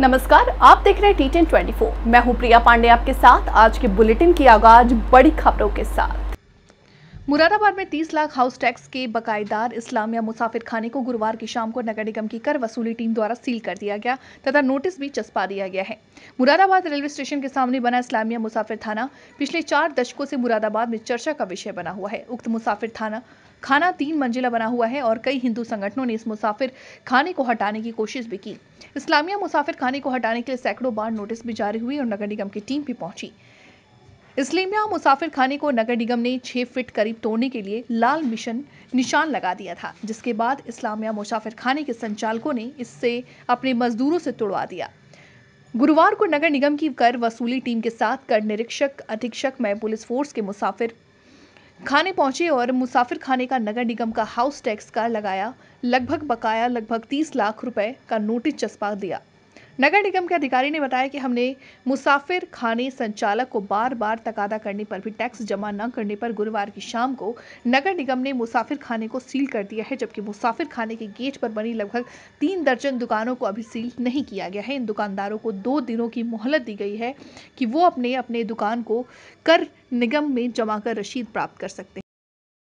नमस्कार आप देख रहे हैं टी टेन मैं हूं प्रिया पांडे आपके साथ आज के बुलेटिन की आगाज बड़ी खबरों के साथ मुरादाबाद में 30 लाख हाउस टैक्स के बकायेदार इस्लामिया मुसाफिर खाने को गुरुवार की शाम को नगर निगम की कर वसूली टीम द्वारा सील कर दिया गया तथा नोटिस भी चस्पा दिया गया है मुरादाबाद रेलवे स्टेशन के सामने बना इस्लामिया मुसाफिर थाना पिछले चार दशकों से मुरादाबाद में चर्चा का विषय बना हुआ है उक्त मुसाफिर थाना खाना तीन मंजिला बना हुआ है और कई हिंदू संगठनों ने इस मुसाफिर खाने को हटाने की कोशिश भी की इस्लामिया मुसाफिर खाने को हटाने के लिए सैकड़ों बार नोटिस भी जारी हुई और नगर निगम की टीम भी पहुंची इस्लामिया मुसाफिर खाने को नगर निगम ने छः फिट करीब तोड़ने के लिए लाल मिशन निशान लगा दिया था जिसके बाद इस्लामिया मुसाफिर खाने के संचालकों ने इससे अपने मजदूरों से तोड़वा दिया गुरुवार को नगर निगम की कर वसूली टीम के साथ कर निरीक्षक अधीक्षक मैं पुलिस फोर्स के मुसाफिर खाने पहुंचे और मुसाफिर खाने का नगर निगम का हाउस टैक्स का लगाया लगभग बकाया लगभग तीस लाख रुपए का नोटिस चस्पा दिया नगर निगम के अधिकारी ने बताया कि हमने मुसाफिर खाने संचालक को बार बार तकादा करने पर भी टैक्स जमा न करने पर गुरुवार की शाम को नगर निगम ने मुसाफिर खाने को सील कर दिया है जबकि मुसाफिर खाने के गेट पर बनी लगभग तीन दर्जन दुकानों को अभी सील नहीं किया गया है इन दुकानदारों को दो दिनों की मोहलत दी गई है कि वो अपने अपने दुकान को कर निगम में जमा कर रशीद प्राप्त कर सकते हैं